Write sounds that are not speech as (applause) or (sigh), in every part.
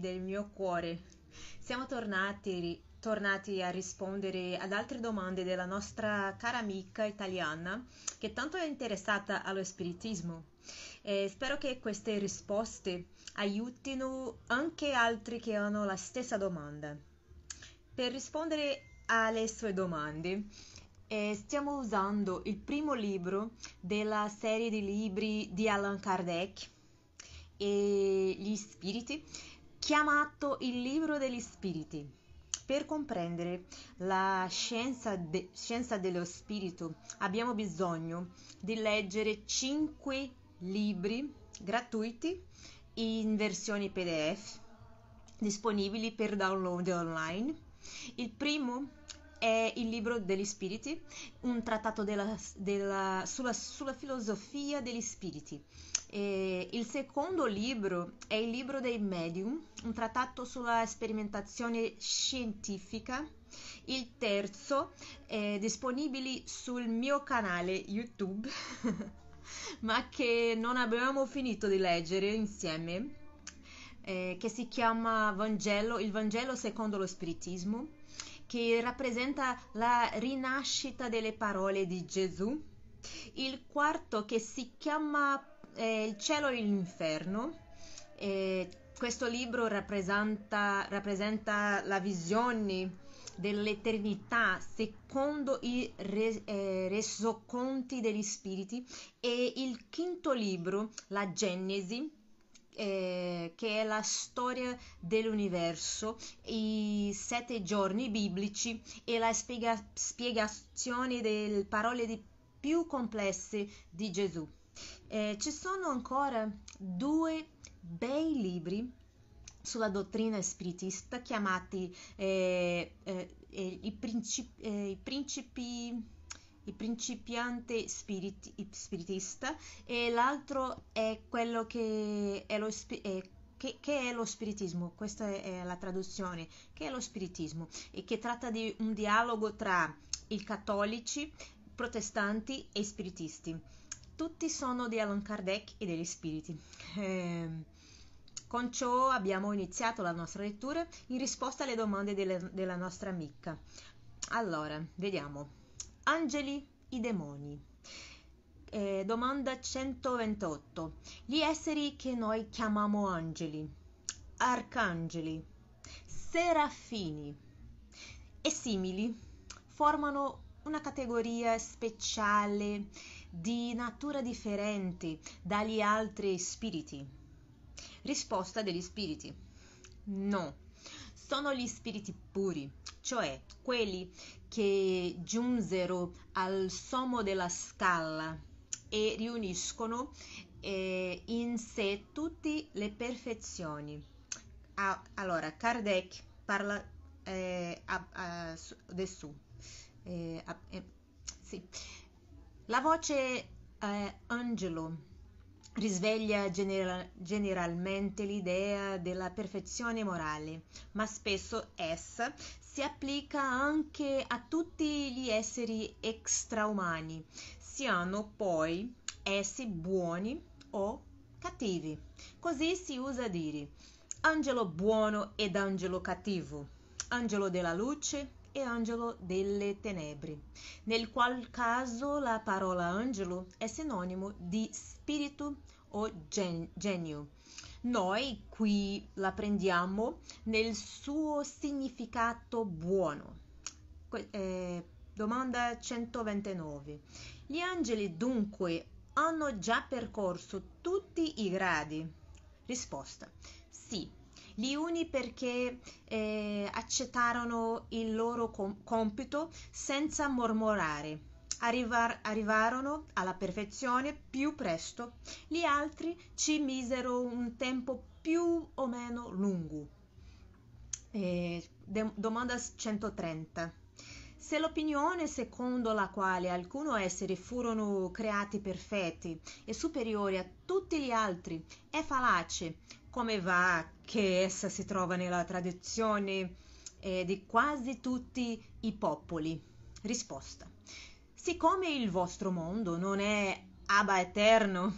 del mio cuore. Siamo tornati, tornati, a rispondere ad altre domande della nostra cara amica italiana che tanto è interessata allo spiritismo. E spero che queste risposte aiutino anche altri che hanno la stessa domanda. Per rispondere alle sue domande, eh, stiamo usando il primo libro della serie di libri di Allan Kardec e gli spiriti chiamato il libro degli spiriti. Per comprendere la scienza, de, scienza dello spirito abbiamo bisogno di leggere 5 libri gratuiti in versione PDF disponibili per download online. Il primo è il libro degli spiriti, un trattato della, della, sulla, sulla, filosofia degli spiriti. E il secondo libro è il libro dei medium, un trattato sulla sperimentazione scientifica. Il terzo è disponibile sul mio canale YouTube, (laughs) ma che non abbiamo finito di leggere insieme. Eh, che si chiama Vangelo, il Vangelo secondo lo Spiritismo che rappresenta la rinascita delle parole di Gesù, il quarto che si chiama eh, Il cielo e l'inferno. Eh, questo libro rappresenta, rappresenta la visione dell'eternità secondo i re, eh, resoconti degli spiriti e il quinto libro, la Genesi, eh, che è la storia dell'universo, i sette giorni biblici e la spiega- spiegazione delle parole di più complesse di Gesù. Eh, ci sono ancora due bei libri sulla dottrina spiritista chiamati eh, eh, eh i, principi, i principi il principiante spirit, spiritista e l'altro è quello che è lo spirito. Che, che, è lo spiritismo? Questa è la traduzione. Che è lo spiritismo? E che tratta di un dialogo tra i cattolici, protestanti e spiritisti. Tutti sono di Allan Kardec e degli spiriti. Eh, con ciò abbiamo iniziato la nostra lettura in risposta alle domande delle, della nostra amica. Allora, vediamo. Angeli, i demoni. Eh, domanda 128. Gli esseri che noi chiamiamo angeli, arcangeli, serafini e simili formano una categoria speciale di natura differente dagli altri spiriti. Risposta degli spiriti. No, sono gli spiriti puri, cioè quelli che giunsero al sommo della scala e riuniscono eh, in sé tutte le perfezioni. Ah, allora, Kardec parla eh, a, su, Eh, eh, sì. La voce eh, angelo risveglia genera- generalmente l'idea della perfezione morale, ma spesso essa si applica anche a tutti gli esseri extraumani, siano poi essi buoni o cattivi. Così si usa dire angelo buono ed angelo cattivo, angelo della luce e angelo delle tenebre, nel qual caso la parola angelo è sinonimo di spirito o gen- genio. Noi qui la prendiamo nel suo significato buono. Eh, domanda 129. Gli angeli dunque hanno già percorso tutti i gradi? Risposta. Sì, li uni perché eh, accettarono il loro com- compito senza mormorare. Arrivar- arrivarono alla perfezione più presto. Gli altri ci misero un tempo più o meno lungo. Eh, de- domanda 130. Se l'opinione secondo la quale alcuni esseri furono creati perfetti e superiori a tutti gli altri è fallace, come va che essa si trova nella tradizione eh, di quasi tutti i popoli? Risposta. Siccome il vostro mondo non è abba eterno,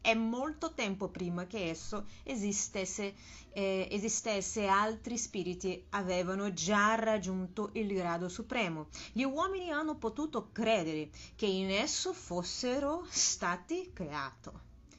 è molto tempo prima che esso esistesse, eh, esistesse, altri spiriti avevano già raggiunto il grado supremo. Gli uomini hanno potuto credere che in esso fossero stati creato,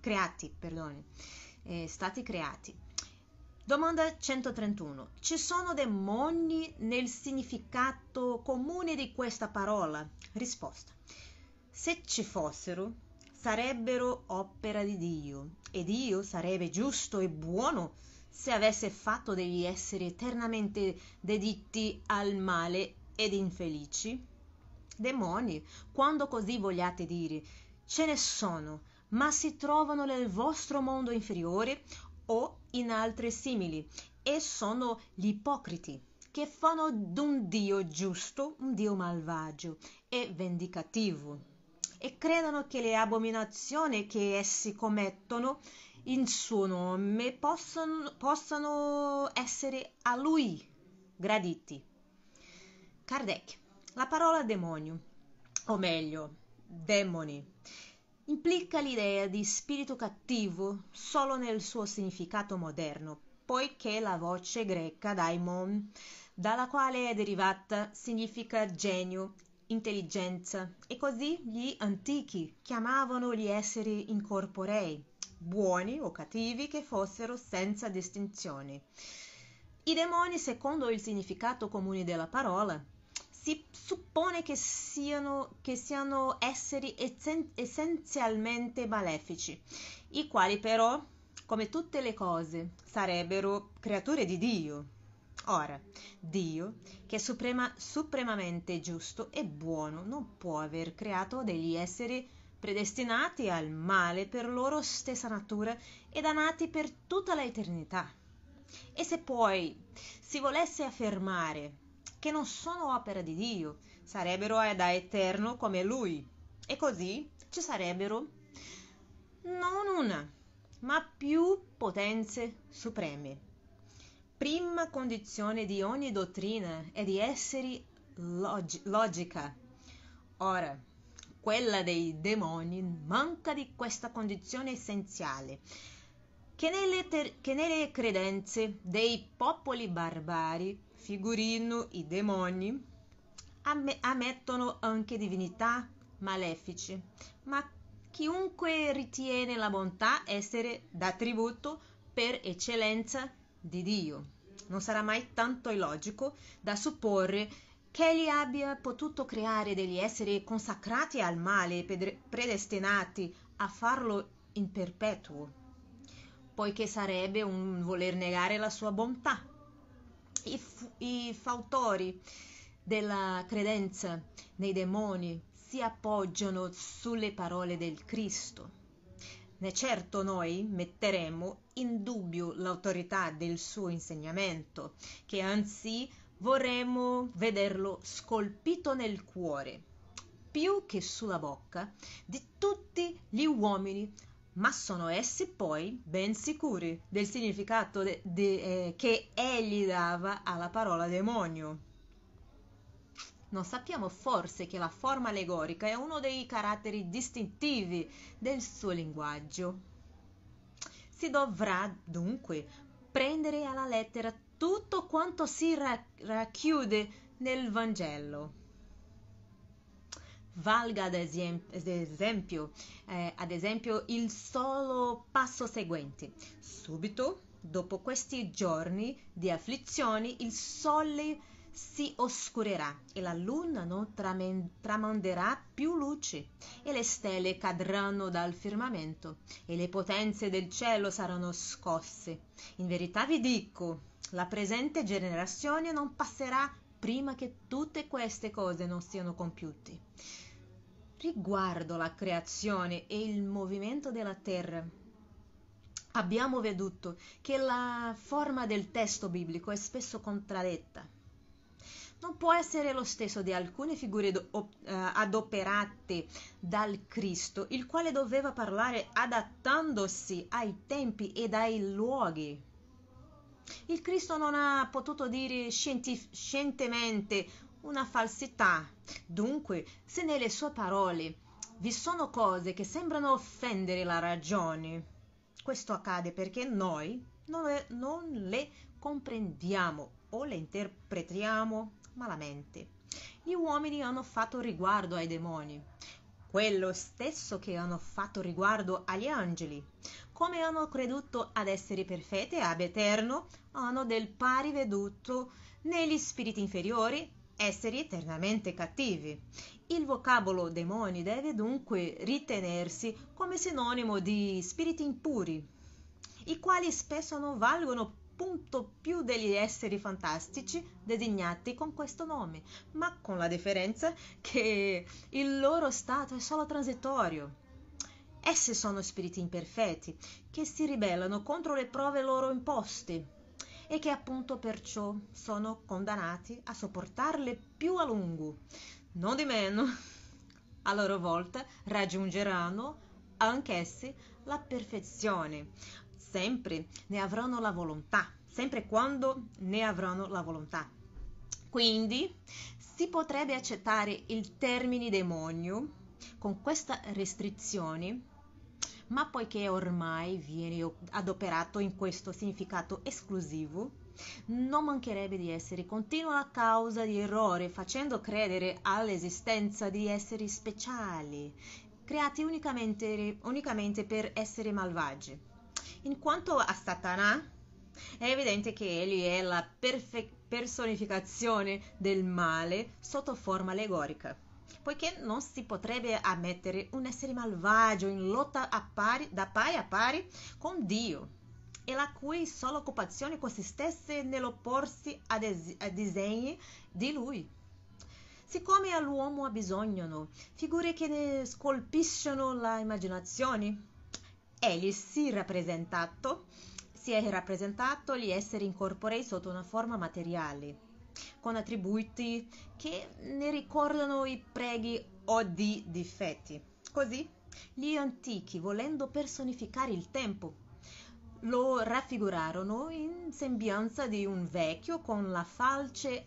creati. Perdone eh, stati creati. Domanda 131. Ci sono demoni nel significato comune di questa parola? Risposta. Se ci fossero, sarebbero opera di Dio e Dio sarebbe giusto e buono se avesse fatto degli esseri eternamente deditti al male ed infelici. Demoni, quando così vogliate dire, ce ne sono, ma si trovano nel vostro mondo inferiore o in altri simili e sono gli ipocriti che fanno d'un Dio giusto un Dio malvagio e vendicativo e credono che le abominazioni che essi commettono in suo nome possano, possano essere a lui graditi. Kardec, la parola demonio, o meglio, demoni, implica l'idea di spirito cattivo solo nel suo significato moderno, poiché la voce greca daimon, dalla quale è derivata, significa genio, intelligenza, e così gli antichi chiamavano gli esseri incorporei, buoni o cattivi che fossero senza distinzione. I demoni, secondo il significato comune della parola, si suppone che siano, che siano esseri essen- essenzialmente malefici, i quali però, come tutte le cose, sarebbero creature di Dio. Ora, Dio, che è suprema, supremamente giusto e buono, non può aver creato degli esseri predestinati al male per loro stessa natura e dannati per tutta l'eternità. E se poi si volesse affermare che non sono opera di Dio, sarebbero da eterno come Lui. E così ci sarebbero non una, ma più potenze supreme. Prima condizione di ogni dottrina è di essere log- logica. Ora, quella dei demoni manca di questa condizione essenziale, che nelle, ter- che nelle credenze dei popoli barbari Figurino, i demoni ammettono anche divinità malefici, ma chiunque ritiene la bontà essere d'attributo per eccellenza di Dio. Non sarà mai tanto illogico da supporre che egli abbia potuto creare degli esseri consacrati al male e predestinati a farlo in perpetuo, poiché sarebbe un voler negare la sua bontà i, i fautori della credenza nei demoni si appoggiano sulle parole del Cristo. Ne certo noi metteremo in dubbio l'autorità del suo insegnamento, che anzi vorremmo vederlo scolpito nel cuore, più che sulla bocca, di tutti gli uomini ma sono essi poi ben sicuri del significato de, de, eh, che egli dava alla parola demonio. Non sappiamo forse che la forma allegorica è uno dei caratteri distintivi del suo linguaggio. Si dovrà dunque prendere alla lettera tutto quanto si racchiude nel Vangelo valga ad, esempio, ad esempio, eh, ad esempio il solo passo seguente. Subito dopo questi giorni di afflizioni il sole si oscurerà e la luna non tramanderà più luce e le stelle cadranno dal firmamento e le potenze del cielo saranno scosse. In verità vi dico, la presente generazione non passerà prima che tutte queste cose non siano compiute. Riguardo la creazione e il movimento della terra, abbiamo veduto che la forma del testo biblico è spesso contraddetta. Non può essere lo stesso di alcune figure eh, adoperate dal Cristo, il quale doveva parlare adattandosi ai tempi e ai luoghi. Il Cristo non ha potuto dire scientemente una falsità. Dunque, se nelle sue parole vi sono cose che sembrano offendere la ragione, questo accade perché noi non le comprendiamo o le interpretiamo malamente. Gli uomini hanno fatto riguardo ai demoni, quello stesso che hanno fatto riguardo agli angeli. Come hanno creduto ad essere perfette e ad eterno, hanno del pari veduto negli spiriti inferiori esseri eternamente cattivi. Il vocabolo demoni deve dunque ritenersi come sinonimo di spiriti impuri, i quali spesso non valgono punto più degli esseri fantastici designati con questo nome, ma con la differenza che il loro stato è solo transitorio. Essi sono spiriti imperfetti che si ribellano contro le prove loro imposte e che appunto perciò sono condannati a sopportarle più a lungo. Non di meno, a loro volta raggiungeranno anch'essi la perfezione. Sempre ne avranno la volontà, sempre quando ne avranno la volontà. Quindi si potrebbe accettare il termine demonio con questa restrizione ma poiché ormai viene adoperato in questo significato esclusivo, non mancherebbe di essere continua la causa di errore, facendo credere all'esistenza di esseri speciali, creati unicamente, unicamente per essere malvagi. In quanto a Satana, è evidente che egli è la perfe- personificazione del male sotto forma allegorica poiché non si potrebbe ammettere un essere malvagio in lotta pari, da pari a pari con Dio e la cui sola occupazione consistesse nell'opporsi a, des- a disegni di lui. Siccome all'uomo ha abbisognano figure che ne scolpiscono l'immaginazione, egli si, rappresentato, si è rappresentato gli esseri incorporei sotto una forma materiale con attributi che ne ricordano i preghi o di difetti. Così gli antichi, volendo personificare il tempo, lo raffigurarono in sembianza di un vecchio con la falce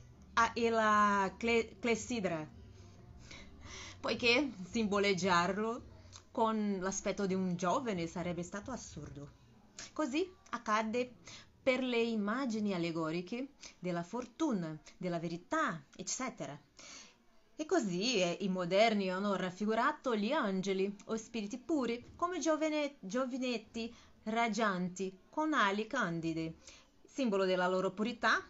e la cle- clessidra, poiché simboleggiarlo con l'aspetto di un giovane sarebbe stato assurdo. Così accadde per le immagini allegoriche della fortuna, della verità, eccetera. E così eh, i moderni hanno raffigurato gli angeli o spiriti puri come giovane, giovinetti raggianti con ali candide, simbolo della loro purità,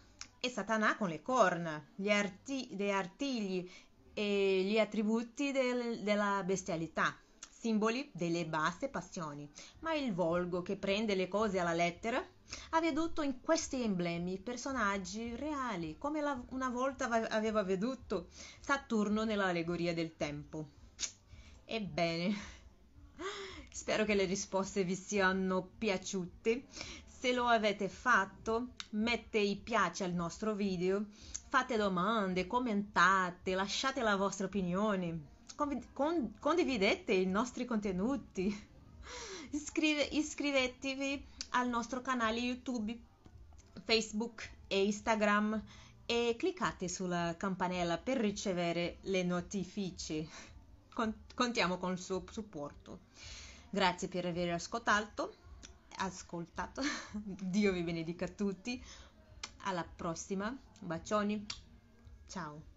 e Satana con le corna, gli arti, dei artigli e gli attributi del, della bestialità, simboli delle basse passioni. Ma il volgo che prende le cose alla lettera ha veduto in questi emblemi personaggi reali, come la, una volta aveva veduto Saturno nell'allegoria del tempo. Ebbene, (laughs) spero che le risposte vi siano piaciute. Se lo avete fatto, mette i piace al nostro video, fate domande, commentate, lasciate la vostra opinione, condividete i nostri contenuti iscrive, iscrivetevi al nostro canale YouTube, Facebook e Instagram e cliccate sulla campanella per ricevere le notifiche. Contiamo con il suo supporto. Grazie per aver ascoltato. ascoltato. (laughs) Dio vi benedica a tutti. Alla prossima. Bacioni. Ciao.